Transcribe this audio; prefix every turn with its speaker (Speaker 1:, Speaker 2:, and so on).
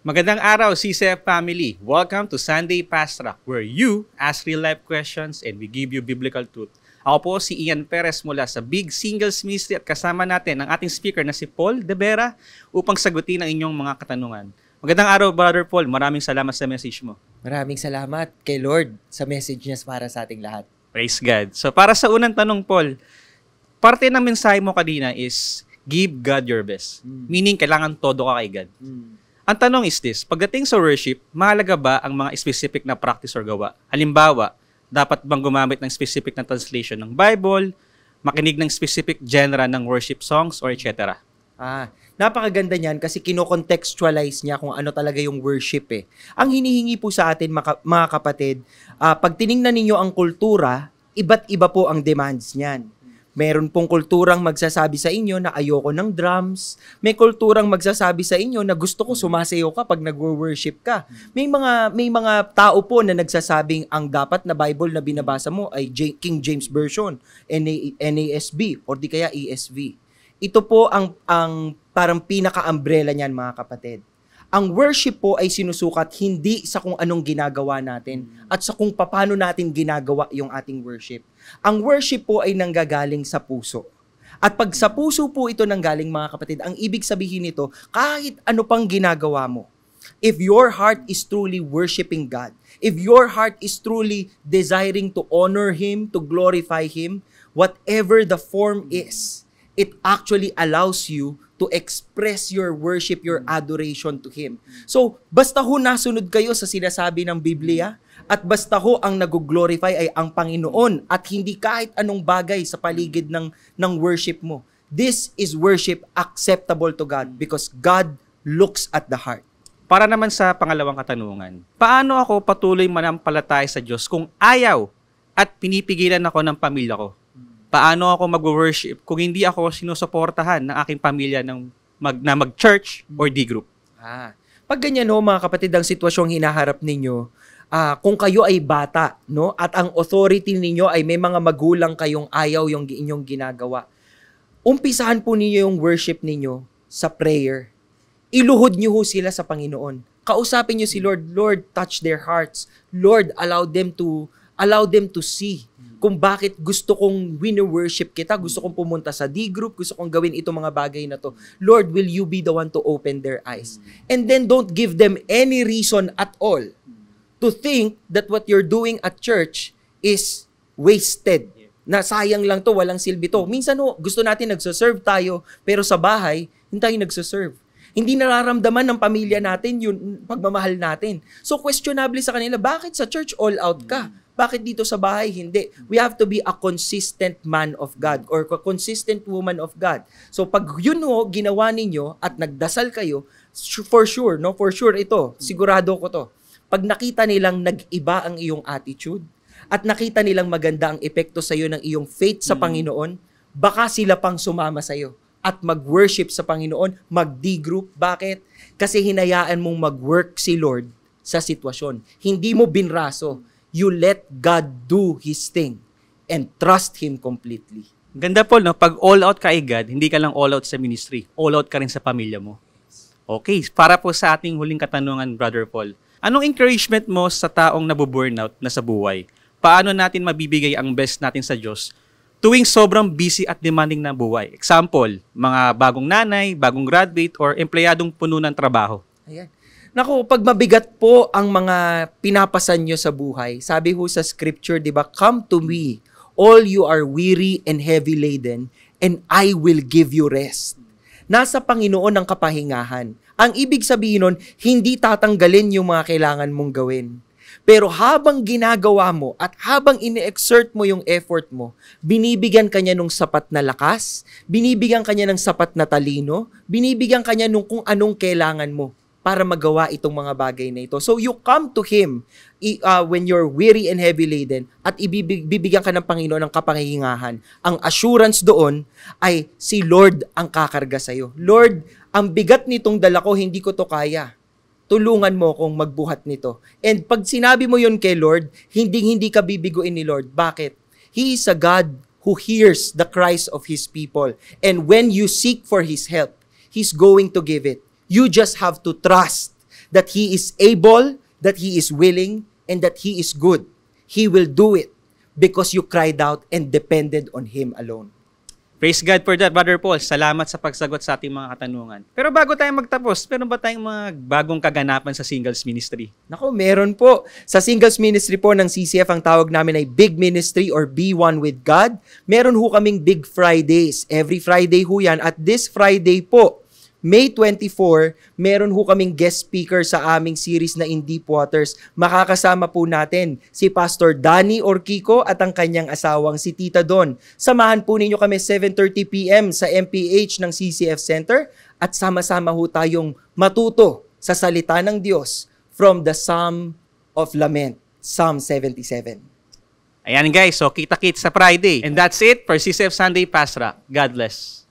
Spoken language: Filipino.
Speaker 1: Magandang araw, CCF family. Welcome to Sunday Past where you ask real-life questions and we give you biblical truth. Ako po si Ian Perez mula sa Big Singles Ministry at kasama natin ang ating speaker na si Paul De Vera upang sagutin ang inyong mga katanungan. Magandang araw, Brother Paul. Maraming salamat sa message mo.
Speaker 2: Maraming salamat kay Lord sa message niya para sa ating lahat.
Speaker 1: Praise God. So para sa unang tanong, Paul, parte ng mensahe mo kanina is give God your best. Mm. Meaning, kailangan todo ka kay God. Mm ang tanong is this, pagdating sa worship, mahalaga ba ang mga specific na practice or gawa? Halimbawa, dapat bang gumamit ng specific na translation ng Bible, makinig ng specific genre ng worship songs, or etc.?
Speaker 2: Ah, napakaganda niyan kasi kinokontextualize niya kung ano talaga yung worship eh. Ang hinihingi po sa atin maka- mga kapatid, uh, pag tiningnan ninyo ang kultura, iba't iba po ang demands niyan. Meron pong kulturang magsasabi sa inyo na ayoko ng drums. May kulturang magsasabi sa inyo na gusto ko sumasayo ka pag nagwo-worship ka. May mga may mga tao po na nagsasabing ang dapat na Bible na binabasa mo ay J- King James Version, NASB or di kaya ESV. Ito po ang ang parang pinaka-umbrella niyan mga kapatid ang worship po ay sinusukat hindi sa kung anong ginagawa natin at sa kung paano natin ginagawa yung ating worship. Ang worship po ay nanggagaling sa puso. At pag sa puso po ito nanggaling mga kapatid, ang ibig sabihin nito, kahit ano pang ginagawa mo, if your heart is truly worshiping God, if your heart is truly desiring to honor Him, to glorify Him, whatever the form is, it actually allows you to express your worship, your adoration to Him. So, basta ho nasunod kayo sa sinasabi ng Biblia, at basta ho ang nag-glorify ay ang Panginoon at hindi kahit anong bagay sa paligid ng, ng worship mo. This is worship acceptable to God because God looks at the heart. Para naman sa pangalawang katanungan, paano
Speaker 1: ako patuloy manampalataya sa Diyos kung ayaw at pinipigilan ako ng pamilya ko? Paano ako mag-worship kung hindi ako sinusuportahan ng aking pamilya ng mag, na mag-church or D group?
Speaker 2: Ah. Pag ganyan no, mga kapatid, ang sitwasyong hinaharap ninyo, uh, kung kayo ay bata, no, at ang authority ninyo ay may mga magulang kayong ayaw yung inyong ginagawa, umpisahan po ninyo yung worship ninyo sa prayer. Iluhod niyo ho sila sa Panginoon. Kausapin niyo si Lord, Lord, touch their hearts. Lord, allow them to allow them to see kung bakit gusto kong winner worship kita, gusto kong pumunta sa D group, gusto kong gawin itong mga bagay na to. Lord, will you be the one to open their eyes? And then don't give them any reason at all to think that what you're doing at church is wasted. Na sayang lang to, walang silbi to. Minsan ho, gusto natin nagsaserve tayo, pero sa bahay, hindi tayo nagsaserve. Hindi nararamdaman ng pamilya natin yung pagmamahal natin. So questionable sa kanila, bakit sa church all out ka? Bakit dito sa bahay? Hindi. We have to be a consistent man of God or a consistent woman of God. So pag yun ho, ginawa ninyo at nagdasal kayo, for sure, no? For sure ito, sigurado ko to. Pag nakita nilang nag-iba ang iyong attitude at nakita nilang maganda ang epekto sa iyo ng iyong faith sa mm. Panginoon, baka sila pang sumama sa iyo at mag-worship sa Panginoon, mag-D group. Bakit? Kasi hinayaan mong mag-work si Lord sa sitwasyon. Hindi mo binraso you let God do His thing and trust Him
Speaker 1: completely. Ganda po, no? pag all out ka kay God, hindi ka lang all out sa ministry, all out ka rin sa pamilya mo. Okay, para po sa ating huling katanungan, Brother Paul, anong encouragement mo sa taong nabuburnout na sa buhay? Paano natin mabibigay ang best natin sa Diyos tuwing sobrang busy at demanding na buhay. Example, mga bagong nanay, bagong graduate, or empleyadong puno ng trabaho.
Speaker 2: Ayan. Nako, pag mabigat po ang mga pinapasan nyo sa buhay, sabi ho sa scripture, di ba, come to me, all you are weary and heavy laden, and I will give you rest. Nasa Panginoon ang kapahingahan. Ang ibig sabihin nun, hindi tatanggalin yung mga kailangan mong gawin. Pero habang ginagawa mo at habang ini-exert mo yung effort mo, binibigyan kanya ng sapat na lakas, binibigyan kanya ng sapat na talino, binibigyan kanya ng kung anong kailangan mo para magawa itong mga bagay na ito. So you come to Him uh, when you're weary and heavy laden at ibibigyan ka ng Panginoon ng kapangihingahan. Ang assurance doon ay si Lord ang kakarga sa'yo. Lord, ang bigat nitong dala ko, hindi ko to kaya tulungan mo kong magbuhat nito. And pag sinabi mo yon kay Lord, hindi-hindi ka bibiguin ni Lord. Bakit? He is a God who hears the cries of His people. And when you seek for His help, He's going to give it. You just have to trust that He is able, that He is willing, and that He is good. He will do it because you cried out and depended on Him alone.
Speaker 1: Praise God for that, Brother Paul. Salamat sa pagsagot sa ating mga katanungan. Pero bago tayo magtapos,
Speaker 2: meron ba tayong mga bagong kaganapan sa singles ministry? Nako, meron po. Sa singles ministry po ng CCF, ang tawag namin ay Big Ministry or Be One with God. Meron ho kaming Big Fridays. Every Friday ho yan. At this Friday po, may 24, meron ho kaming guest speaker sa aming series na In Deep Waters. Makakasama po natin si Pastor Danny Orquico at ang kanyang asawang si Tita Don. Samahan po ninyo kami 7.30pm sa MPH ng CCF Center at sama-sama ho tayong matuto sa salita ng Diyos from the Psalm of Lament, Psalm 77. Ayan guys, so kita-kits sa Friday. And that's
Speaker 1: it for CCF Sunday Pasra. God bless.